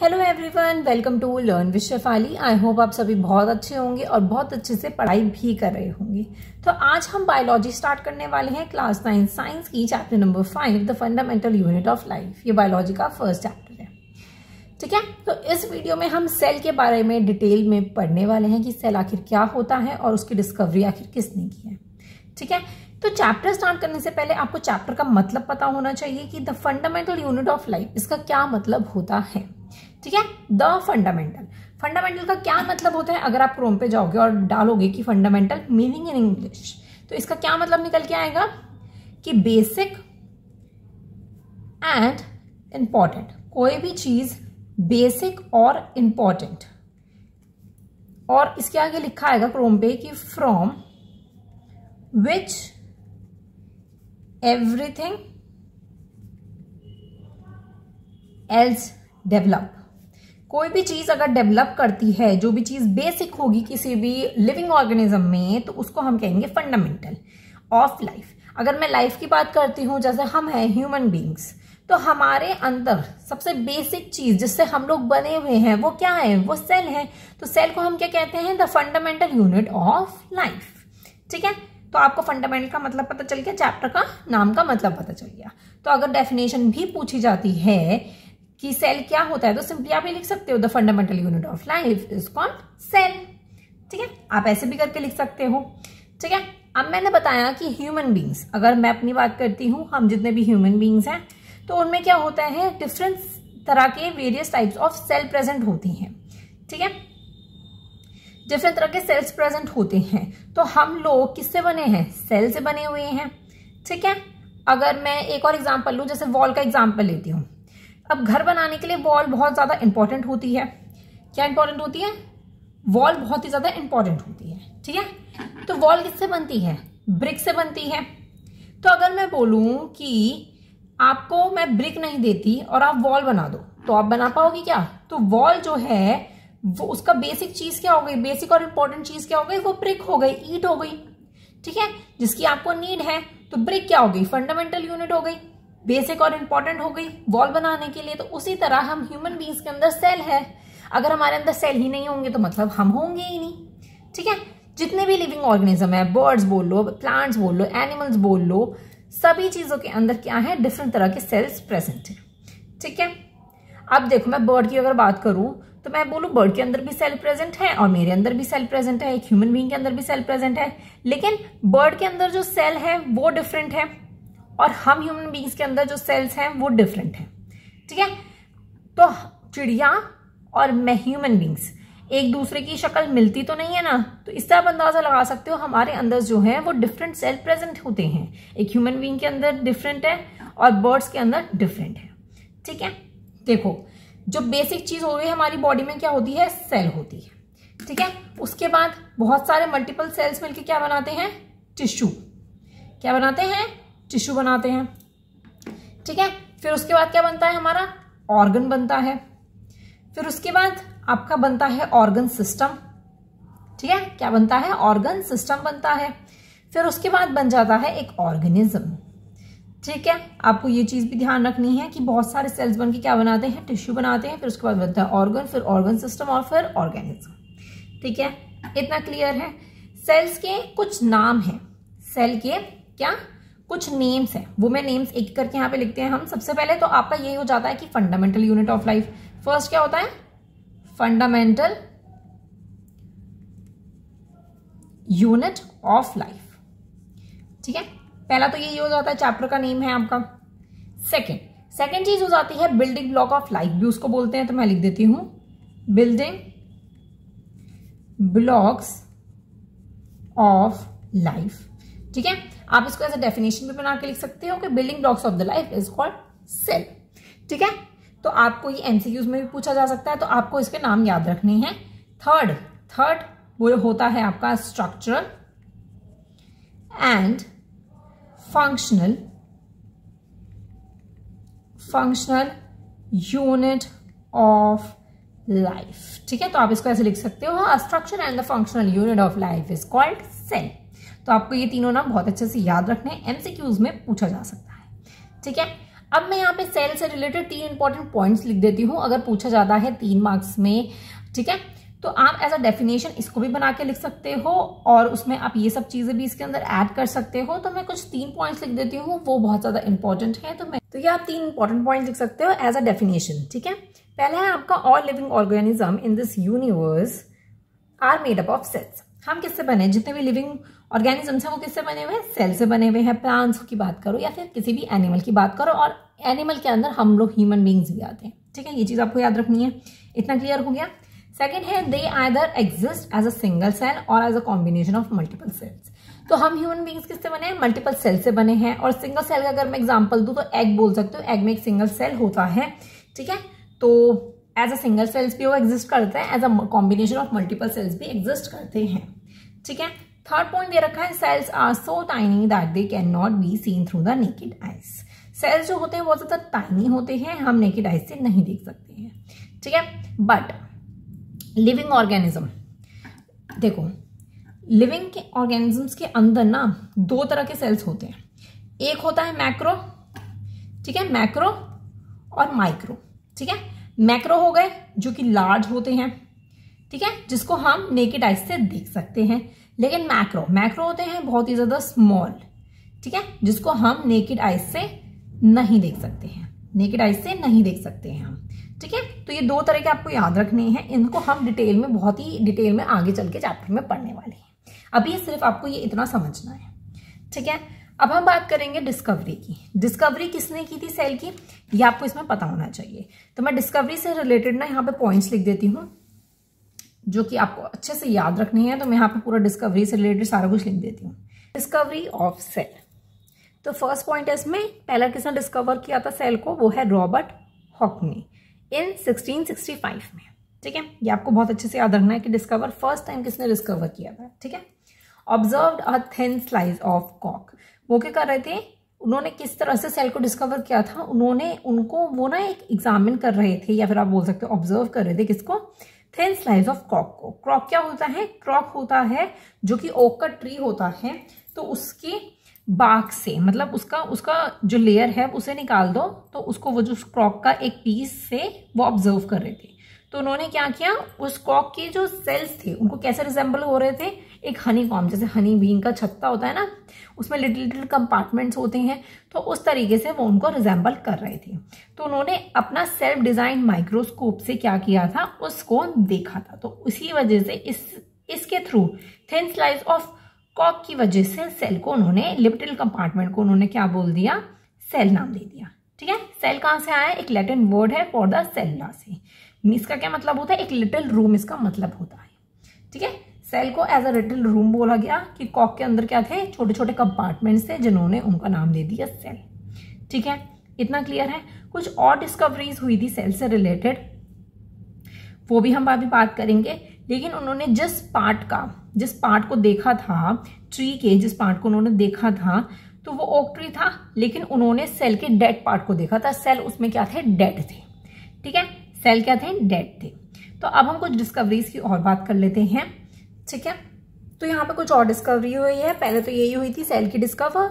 hello everyone welcome to learn with Shefali I hope आप सभी बहुत अच्छे होंगे और बहुत अच्छे से पढ़ाई भी कर रहे होंगे तो आज हम बायोलॉजी स्टार्ट करने वाले हैं क्लास नाइन साइंस की chapter number five the fundamental unit of life ये बायोलॉजी का फर्स्ट चैप्टर है ठीक है तो इस वीडियो में हम सेल के बारे में डिटेल में पढ़ने वाले हैं कि सेल आखिर क्या होता है और उसकी डिस्कवरी आखिर किसने की है ठीक है तो चैप्टर स्टार्ट करने से पहले आपको चैप्टर का मतलब पता होना चाहिए कि the fundamental unit of life इसका क्या मतलब होता है ठीक है द फंडामेंटल फंडामेंटल का क्या मतलब होता है अगर आप क्रोम पे जाओगे और डालोगे कि फंडामेंटल मीनिंग इन इंग्लिश तो इसका क्या मतलब निकल के आएगा कि बेसिक एंड इंपॉर्टेंट कोई भी चीज बेसिक और इंपॉर्टेंट और इसके आगे लिखा आएगा क्रोम पे कि from which everything else develop कोई भी चीज़ अगर डेवलप करती है जो भी चीज़ बेसिक होगी किसी भी लिविंग ऑर्गेनिज्म में तो उसको हम कहेंगे फंडामेंटल ऑफ लाइफ अगर मैं लाइफ की बात करती हूँ जैसे हम हैं ह्यूमन बींग्स तो हमारे अंदर सबसे बेसिक चीज जिससे हम लोग बने हुए हैं वो क्या है वो सेल है तो सेल को हम क्या कहते हैं the fundamental unit of life ठीक है तो आपको फंडामेंटल का मतलब पता चल गया चैप्टर का नाम का मतलब पता चल गया तो अगर डेफिनेशन भी पूछी जाती है कि सेल क्या होता है तो सिंपली आप ये लिख सकते हो the fundamental unit of life is called cell ठीक है आप ऐसे भी करके लिख सकते हो ठीक है अब मैंने बताया कि ह्यूमन बींग्स अगर मैं अपनी बात करती हूँ हम जितने भी ह्यूमन बींग्स हैं तो उनमें क्या होता है डिफरेंट तरह के various types of cell present होती हैं ठीक है डिफरेंट तरह के सेल्स प्रेजेंट होते हैं तो हम लोग किससे बने हैं सेल से बने हुए हैं ठीक है अगर मैं एक और एग्जाम्पल लूँ जैसे वॉल का एग्जाम्पल लेती हूँ अब घर बनाने के लिए वॉल बहुत ज़्यादा इंपॉर्टेंट होती है क्या इंपॉर्टेंट होती है वॉल बहुत ही ज़्यादा इंपॉर्टेंट होती है ठीक है तो वॉल किससे बनती है ब्रिक से बनती है तो अगर मैं बोलू कि आपको मैं ब्रिक नहीं देती और आप वॉल बना दो तो आप बना पाओगे क्या तो वॉल जो है वो उसका बेसिक चीज क्या हो गई बेसिक और इंपॉर्टेंट चीज क्या हो गई वो ब्रिक हो गई ईट हो गई ठीक है जिसकी आपको नीड है तो ब्रिक क्या हो गई फंडामेंटल यूनिट हो गई बेसिक और इंपॉर्टेंट हो गई वॉल बनाने के लिए तो उसी तरह हम ह्यूमन बींग्स के अंदर सेल है अगर हमारे अंदर सेल ही नहीं होंगे तो मतलब हम होंगे ही नहीं ठीक है जितने भी लिविंग ऑर्गेनिज्म है बर्ड्स बोल लो प्लांट्स बोल लो एनिमल्स बोल लो सभी चीज़ों के अंदर क्या है डिफरेंट तरह के सेल्स प्रेजेंट है ठीक है अब देखो मैं बर्ड की अगर बात करूं तो मैं बोलूं बर्ड के अंदर भी सेल प्रेजेंट है और मेरे अंदर भी सेल प्रेजेंट है एक ह्यूमन बींग के अंदर भी सेल प्रेजेंट है लेकिन बर्ड के अंदर जो सेल है वो डिफरेंट है और हम ह्यूमन बींग्स के अंदर जो सेल्स हैं वो डिफरेंट हैं ठीक है तो चिड़िया और मैं ह्यूमन बींग्स एक दूसरे की शक्ल मिलती तो नहीं है ना तो इस तरह आप अंदाजा लगा सकते हो हमारे अंदर जो है वो डिफरेंट सेल प्रेजेंट होते हैं एक ह्यूमन बींग के अंदर डिफरेंट है और बर्ड्स के अंदर डिफरेंट है ठीक है देखो जो बेसिक चीज हो रही है हमारी बॉडी में क्या होती है सेल होती है ठीक है उसके बाद बहुत सारे मल्टीपल सेल्स मिलकर क्या बनाते हैं टिश्यू क्या बनाते हैं टिश्यू बनाते हैं ठीक है फिर उसके बाद क्या बनता है हमारा ऑर्गन बनता है फिर उसके बाद आपका बनता है ऑर्गन सिस्टम ठीक है क्या बनता है ऑर्गन सिस्टम बनता है फिर उसके बाद बन जाता है एक ऑर्गेनिज्म ठीक है आपको ये चीज़ भी ध्यान रखनी है कि बहुत सारे सेल्स बन के क्या बनाते हैं टिश्यू बनाते हैं फिर उसके बाद बनता है ऑर्गन फिर ऑर्गन सिस्टम और फिर ऑर्गेनिज्म ठीक है इतना क्लियर है सेल्स के कुछ नाम है सेल के क्या कुछ नेम्स हैं मैं नेम्स एक करके यहाँ पे लिखते हैं हम सबसे पहले तो आपका ये हो जाता है कि fundamental unit of life first क्या होता है फंडामेंटल यूनिट ऑफ लाइफ ठीक है पहला तो यही हो जाता है चैप्टर का नेम है आपका सेकेंड सेकेंड चीज हो जाती है बिल्डिंग ब्लॉक ऑफ लाइफ भी उसको बोलते हैं तो मैं लिख देती हूं बिल्डिंग ब्लॉक्स ऑफ लाइफ ठीक है आप इसको ऐसे डेफिनेशन भी बना के लिख सकते हो कि building blocks of the life is called cell ठीक है तो आपको ये एमसीक्यूज में भी पूछा जा सकता है तो आपको इसके नाम याद रखने हैं थर्ड थर्ड वो होता है आपका structural and functional functional unit of life ठीक है तो आप इसको ऐसे लिख सकते हो structure and the functional unit of life is called cell तो आपको ये तीनों नाम बहुत अच्छे से याद रखने एमसीक्यूज में पूछा जा सकता है ठीक है अब मैं यहाँ पे सेल से रिलेटेड तीन इंपॉर्टेंट पॉइंट्स लिख देती हूँ अगर पूछा जाता है तीन मार्क्स में ठीक है तो आप एज अ डेफिनेशन इसको भी बना के लिख सकते हो और उसमें आप ये सब चीज़ें भी इसके अंदर ऐड कर सकते हो तो मैं कुछ तीन पॉइंट्स लिख देती हूँ वो बहुत ज़्यादा इंपॉर्टेंट है तो मैं तो ये आप तीन इंपॉर्टेंट पॉइंट लिख सकते हो एज अ डेफिनेशन ठीक है पहला है आपका all living organism in this universe are made up of cells हम किससे बने जितने भी लिविंग ऑर्गेनिजम्स हैं वो किससे बने हुए हैं सेल से बने हुए हैं प्लांट्स की बात करो या फिर किसी भी एनिमल की बात करो और एनिमल के अंदर हम लोग ह्यूमन बींग्स भी आते हैं ठीक है ये चीज़ आपको याद रखनी है इतना क्लियर हो गया सेकेंड है they either exist as a single cell और as a combination of multiple cells तो हम ह्यूमन बींग्स किससे बने हैं मल्टीपल सेल से बने हैं और सिंगल सेल का अगर मैं एग्जाम्पल दू तो एग बोल सकते हो एग में एक सिंगल सेल होता है ठीक है तो एज अ सिंगल सेल्स भी वो एग्जिस्ट करते हैं as a combination of multiple cells भी एग्जिस्ट करते हैं ठीक है थर्ड पॉइंट दे रखा है cells are so tiny that they can not be seen through the naked eyes cells जो होते हैं बहुत ज़्यादा टाइनी होते हैं हम नेकेड आइस से नहीं देख सकते हैं ठीक है बट लिविंग ऑर्गेनिज्म देखो लिविंग के ऑर्गेनिजम्स के अंदर ना दो तरह के सेल्स होते हैं एक होता है मैक्रो ठीक है मैक्रो और माइक्रो ठीक है मैक्रो हो गए जो कि लार्ज होते हैं ठीक है जिसको हम नेकेड आइस से देख सकते हैं लेकिन मैक्रो मैक्रो होते हैं बहुत ही ज़्यादा स्मॉल ठीक है जिसको हम नेकेड आइज से नहीं देख सकते हैं नेकेड आइज से नहीं देख सकते हैं हम ठीक है तो ये दो तरह के आपको याद रखने हैं इनको हम डिटेल में बहुत ही डिटेल में आगे चल के चैप्टर में पढ़ने वाले हैं अभी सिर्फ आपको ये इतना समझना है ठीक है अब हम बात करेंगे डिस्कवरी की डिस्कवरी किसने की थी सेल की ये आपको इसमें पता होना चाहिए तो मैं डिस्कवरी से रिलेटेड ना यहाँ पे पॉइंट्स लिख देती हूँ जो कि आपको अच्छे से याद रखनी है तो मैं यहाँ पे पूरा डिस्कवरी से रिलेटेड सारा कुछ लिख देती हूँ डिस्कवरी ऑफ सेल तो फर्स्ट पॉइंट है इसमें पहला किसने डिस्कवर किया था सेल को वो है रॉबर्ट हॉकनी इन 1665 में ठीक है ये आपको बहुत अच्छे से याद रखना है कि डिस्कवर फर्स्ट टाइम किसने डिस्कवर किया था ठीक है observe a thin slice of कॉक वो क्या कर रहे थे उन्होंने किस तरह से सेल को डिस्कवर किया था उन्होंने उनको वो ना एक एग्जामिन कर रहे थे या फिर आप बोल सकते हो ऑब्जर्व कर रहे थे किसको थिन स्लाइस ऑफ क्रॉक को क्रॉक क्या होता है क्रॉक होता है जो कि ओक का ट्री होता है तो उसके बाग से मतलब उसका उसका जो लेयर है उसे निकाल दो तो उसको वो जो क्रॉक का एक पीस से वो ऑब्जर्व कर रहे थे तो उन्होंने क्या किया उस क्रॉक के जो सेल्स थे उनको कैसे रिजेंबल हो रहे थे एक हनी कॉम जैसे हनी बीन का छत्ता होता है ना उसमें लिटिल लिटिल कंपार्टमेंट्स होते हैं तो उस तरीके से वो उनको रिजेंबल कर रहे थे तो उन्होंने अपना सेल्फ डिज़ाइन माइक्रोस्कोप से क्या किया था उसको देखा था तो उसी वजह से इस इसके थ्रू थिन स्लाइस ऑफ कॉक की वजह से सेल को उन्होंने लिपिटल कंपार्टमेंट को उन्होंने क्या बोल दिया सेल नाम दे दिया ठीक है सेल कहाँ से आया एक लैटिन वर्ड है फॉर द सेल्ला से इसका क्या मतलब होता है एक लिटिल रूम इसका मतलब होता है ठीक है सेल को एज अ रिटिल रूम बोला गया कि कॉक के अंदर क्या थे छोटे छोटे कंपार्टमेंट्स थे जिन्होंने उनका नाम दे दिया सेल ठीक है इतना क्लियर है कुछ और डिस्कवरीज हुई थी सेल से रिलेटेड वो भी हम अभी बात करेंगे लेकिन उन्होंने जिस पार्ट का जिस पार्ट को देखा था ट्री के जिस पार्ट को उन्होंने देखा था तो वो ओक ट्री था लेकिन उन्होंने सेल के डेड पार्ट को देखा था सेल उसमें क्या थे डेड थे ठीक है सेल क्या थे डेड थे तो अब हम कुछ डिस्कवरीज की और बात कर लेते हैं ठीक है तो यहाँ पे कुछ और डिस्कवरी हुई है पहले तो यही हुई थी सेल की डिस्कवर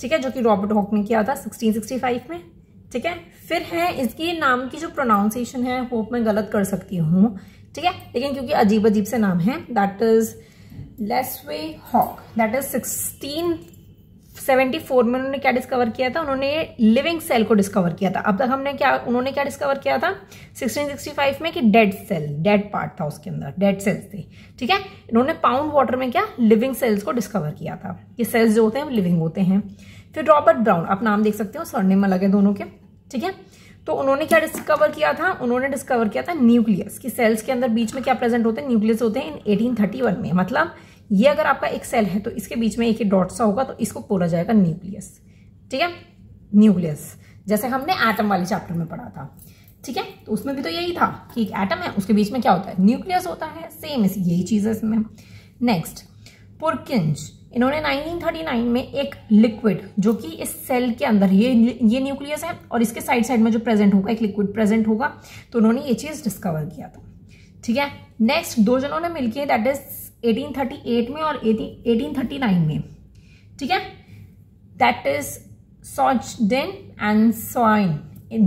ठीक है जो कि रॉबर्ट हॉक ने किया था 1665 में ठीक है फिर है इसके नाम की जो प्रोनाउंसिएशन है होप मैं गलत कर सकती हूँ ठीक है लेकिन क्योंकि अजीब अजीब से नाम है that is Leeuwenhoek that is sixteen 1974 में उन्होंने क्या डिस्कवर किया था उन्होंने लिविंग सेल को डिस्कवर किया था अब तक हमने क्या उन्होंने क्या डिस्कवर किया था 1665 में कि डेड सेल डेड पार्ट था उसके अंदर डेड सेल्स थे ठीक है इन्होंने पाउंड वाटर में क्या लिविंग सेल्स को डिस्कवर किया था ये सेल्स जो होते हैं लिविंग होते हैं फिर रॉबर्ट ब्राउन आप नाम देख सकते हो सरनेम अलग है दोनों के ठीक है तो उन्होंने क्या डिस्कवर किया था उन्होंने डिस्कवर किया था न्यूक्लियस की सेल्स के अंदर बीच में क्या प्रेजेंट होते हैं न्यूक्लियस होते हैं इन 1831 में मतलब ये अगर आपका एक सेल है तो इसके बीच में एक ही डॉट सा होगा तो इसको बोला जाएगा न्यूक्लियस ठीक है न्यूक्लियस जैसे हमने एटम वाले चैप्टर में पढ़ा था ठीक है तो उसमें भी तो यही था कि एक एटम है उसके बीच में क्या होता है न्यूक्लियस होता है सेम इस यही चीज़ है इसमें नेक्स्ट पुरकिंज इन्होंने 1939 में एक लिक्विड जो कि इस सेल के अंदर ये ये न्यूक्लियस है और इसके साइड साइड में जो प्रेजेंट होगा एक लिक्विड प्रेजेंट होगा तो उन्होंने ये चीज़ डिस्कवर किया था ठीक है नेक्स्ट दो जनों ने मिलकर दैट इज 1838 में और 1839 में ठीक है that is Schleiden and Schwann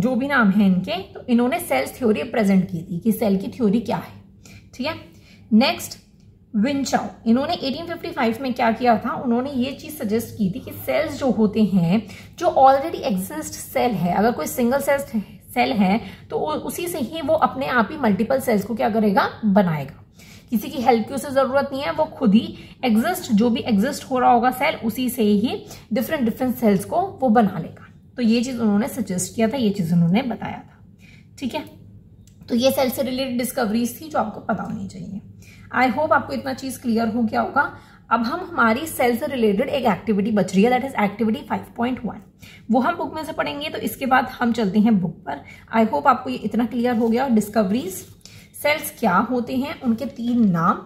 जो भी नाम है इनके तो इन्होंने सेल्स थ्योरी प्रेजेंट की थी कि सेल की थ्योरी क्या है ठीक है नेक्स्ट विंचाओ इन्होंने 1855 में क्या किया था उन्होंने ये चीज़ सजेस्ट की थी कि सेल्स जो होते हैं जो ऑलरेडी एग्जिस्ट सेल है अगर कोई सिंगल सेल सेल है तो उसी से ही वो अपने आप ही मल्टीपल सेल्स को क्या करेगा बनाएगा किसी की हेल्प की उसे जरूरत नहीं है वो खुद ही एग्जिस्ट जो भी एग्जिस्ट हो रहा होगा सेल उसी से ही डिफरेंट डिफरेंट सेल्स को वो बना लेगा तो ये चीज़ उन्होंने सजेस्ट किया था ये चीज़ उन्होंने बताया था ठीक है तो ये सेल से रिलेटेड डिस्कवरीज थी जो आपको पता होनी चाहिए आई होप आपको इतना चीज़ क्लियर हो गया होगा अब हम हमारी सेल से रिलेटेड एक एक्टिविटी बच रही है दैट इज एक्टिविटी 5.1 वो हम बुक में से पढ़ेंगे तो इसके बाद हम चलते हैं बुक पर आई होप आपको ये इतना क्लियर हो गया और डिस्कवरीज सेल्स क्या होते हैं उनके तीन नाम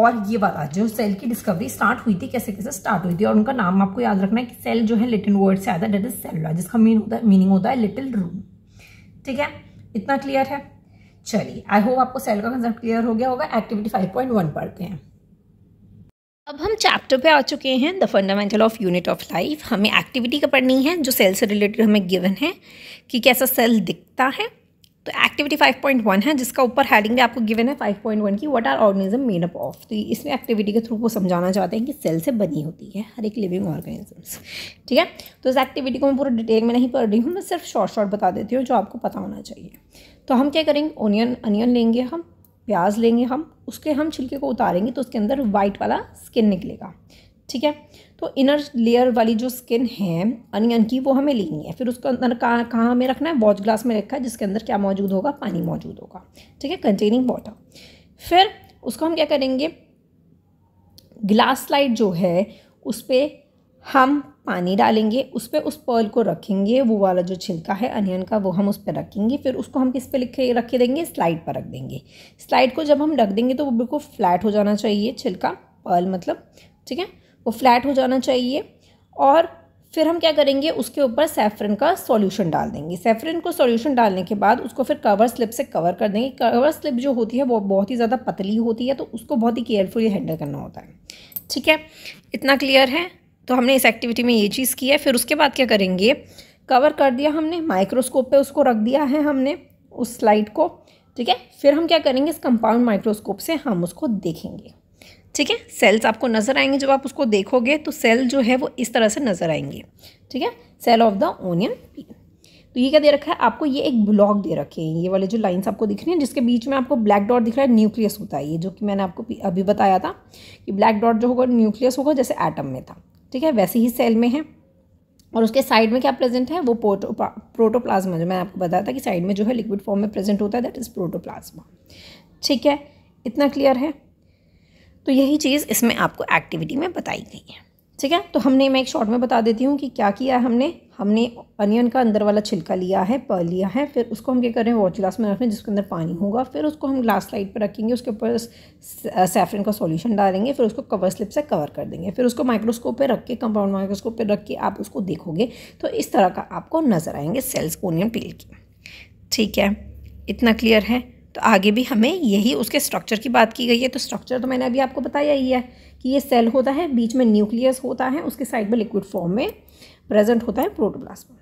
और ये वाला जो सेल की डिस्कवरी स्टार्ट हुई थी कैसे कैसे स्टार्ट हुई थी और उनका नाम आपको याद रखना है कि सेल जो है लिटिल वर्ड से आता है डेट इज सेलुलर जिसका मीन होता है मीनिंग होता है लिटिल रूम ठीक है इतना क्लियर है चलिए आई होप आपको सेल का कंसेप्ट क्लियर हो गया होगा एक्टिविटी वन पढ़ते हैं अब हम चैप्टर पे आ चुके हैं the fundamental of unit of life हमें एक्टिविटी का पढ़नी है जो सेल से रिलेटेड हमें गिवन है कि कैसा सेल दिखता है तो एक्टिविटी 5.1 है जिसका ऊपर हेडिंग भी आपको गिवन है 5.1 की what are organism made up of तो इसमें एक्टिविटी के थ्रू वो समझाना चाहते हैं कि सेल से बनी होती है हर एक लिविंग ऑर्गेनिजम्स ठीक है तो इस एक्टिविटी को मैं पूरा डिटेल में नहीं पढ़ रही हूँ मैं सिर्फ शॉर्ट शॉर्ट बता देती हूँ जो आपको पता होना चाहिए तो हम क्या करेंगे ओनियन अनियन लेंगे हम प्याज लेंगे हम उसके हम छिलके को उतारेंगे तो उसके अंदर वाइट वाला स्किन निकलेगा ठीक है तो इनर लेयर वाली जो स्किन है अनियन की वो हमें लेनी है फिर उसको अंदर कहाँ कहाँ हमें रखना है वॉच ग्लास में रखा है जिसके अंदर क्या मौजूद होगा पानी मौजूद होगा ठीक है कंटेनिंग वाटर फिर उसको हम क्या करेंगे ग्लास स्लाइड जो है उस पर हम पानी डालेंगे उस पर उस पर्ल को रखेंगे वो वाला जो छिलका है अनियन का वो हम उस पर रखेंगे फिर उसको हम किस पे लिखे रखे देंगे स्लाइड पर रख देंगे स्लाइड को जब हम रख देंगे तो वो बिल्कुल फ्लैट हो जाना चाहिए छिलका पर्ल मतलब ठीक है वो फ्लैट हो जाना चाहिए और फिर हम क्या करेंगे उसके ऊपर सेफरिन का सॉल्यूशन डाल देंगे सेफ्रन को सॉल्यूशन डालने के बाद उसको फिर कवर स्लिप से कवर कर देंगे कवर स्लिप जो होती है वो बहुत ही ज़्यादा पतली होती है तो उसको बहुत ही केयरफुली हैंडल करना होता है ठीक है इतना क्लियर है तो हमने इस एक्टिविटी में ये चीज़ की है फिर उसके बाद क्या करेंगे कवर कर दिया हमने माइक्रोस्कोप पर उसको रख दिया है हमने उस स्लाइड को ठीक है फिर हम क्या करेंगे इस कंपाउंड माइक्रोस्कोप से हम उसको देखेंगे ठीक है सेल्स आपको नज़र आएंगे जब आप उसको देखोगे तो सेल जो है वो इस तरह से नज़र आएंगे ठीक है cell of the onion peel तो ये क्या दे रखा है आपको ये एक ब्लॉक दे रखे हैं ये वाले जो लाइंस आपको दिख रही हैं जिसके बीच में आपको ब्लैक डॉट दिख रहा है न्यूक्लियस होता है ये जो कि मैंने आपको अभी बताया था कि ब्लैक डॉट जो होगा न्यूक्लियस होगा जैसे एटम में था ठीक है वैसे ही सेल में है और उसके साइड में क्या प्रेजेंट है वो प्रोटोप्लाज्मा जो मैंने आपको बताया था कि साइड में जो है लिक्विड फॉर्म में प्रेजेंट होता है दैट इज़ प्रोटोप्लाज्मा ठीक है इतना क्लियर है तो यही चीज़ इसमें आपको एक्टिविटी में बताई गई है ठीक है तो हमने मैं एक शॉर्ट में बता देती हूँ कि क्या किया है हमने हमने अनियन का अंदर वाला छिलका लिया है पर लिया है फिर उसको हम क्या कर रहे हैं वॉच ग्लास में रखने जिसके अंदर पानी होगा फिर उसको हम ग्लास लाइट पर रखेंगे उसके ऊपर सेफ्रिन का सॉल्यूशन डालेंगे फिर उसको कवर स्लिप से कवर कर देंगे फिर उसको माइक्रोस्कोप पर रख के कंपाउंड माइक्रोस्कोप पर रख के आप उसको देखोगे तो इस तरह का आपको नज़र आएंगे सेल्स ओनियन पील की ठीक है इतना क्लियर है तो आगे भी हमें यही उसके स्ट्रक्चर की बात की गई है तो स्ट्रक्चर तो मैंने अभी आपको बताया ही है कि ये सेल होता है बीच में न्यूक्लियस होता है उसके साइड में लिक्विड फॉर्म में प्रेजेंट होता है प्रोटोप्लाज्मा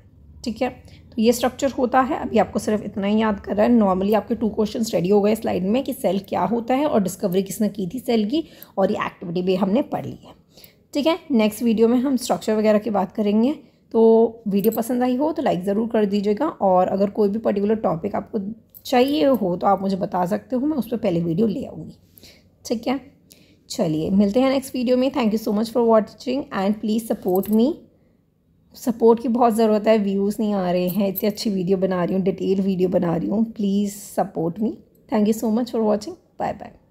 ठीक है तो ये स्ट्रक्चर होता है अभी आपको सिर्फ इतना ही याद कर रहा है नॉर्मली आपके टू क्वेश्चन रेडी हो गए स्लाइड में कि सेल क्या होता है और डिस्कवरी किसने की थी सेल की और ये एक्टिविटी भी हमने पढ़ ली है ठीक है नेक्स्ट वीडियो में हम स्ट्रक्चर वगैरह की बात करेंगे तो वीडियो पसंद आई हो तो लाइक ज़रूर कर दीजिएगा और अगर कोई भी पर्टिकुलर टॉपिक आपको चाहिए हो तो आप मुझे बता सकते हो मैं उस पर पहले वीडियो ले आऊँगी ठीक है चलिए मिलते हैं नेक्स्ट वीडियो में thank you so much for watching and please support me support की बहुत ज़रूरत है व्यूज़ नहीं आ रहे हैं इतनी अच्छी वीडियो बना रही हूँ डिटेल वीडियो बना रही हूँ please support me thank you so much for watching bye bye